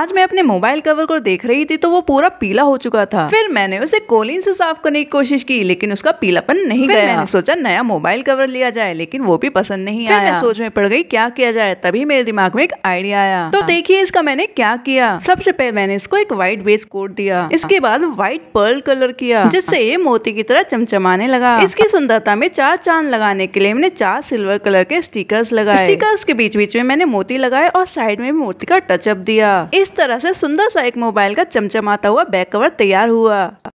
आज मैं अपने मोबाइल कवर को देख रही थी तो वो पूरा पीला हो चुका था फिर मैंने उसे कोलिन से साफ करने की कोशिश की लेकिन उसका पीलापन नहीं गया मैंने सोचा नया मोबाइल कवर लिया जाए लेकिन वो भी पसंद नहीं फिर आया मैं सोच में पड़ गई क्या किया जाए तभी मेरे दिमाग में एक आइडिया आया तो हाँ। देखिए इसका मैंने क्या किया सबसे पहले मैंने इसको एक व्हाइट बेस कोट दिया हाँ। इसके बाद व्हाइट पर्ल कलर किया हाँ। जिससे ये मोती की तरह चमचमाने लगा इसकी सुंदरता में चार चांद लगाने के लिए मैंने चार सिल्वर कलर के स्टिकर्स लगाए स्टिकर्स के बीच बीच में मैंने मोती लगाए और साइड में मोती का टचअप दिया तरह से सुंदर सा एक मोबाइल का चमचमाता हुआ बैक कवर तैयार हुआ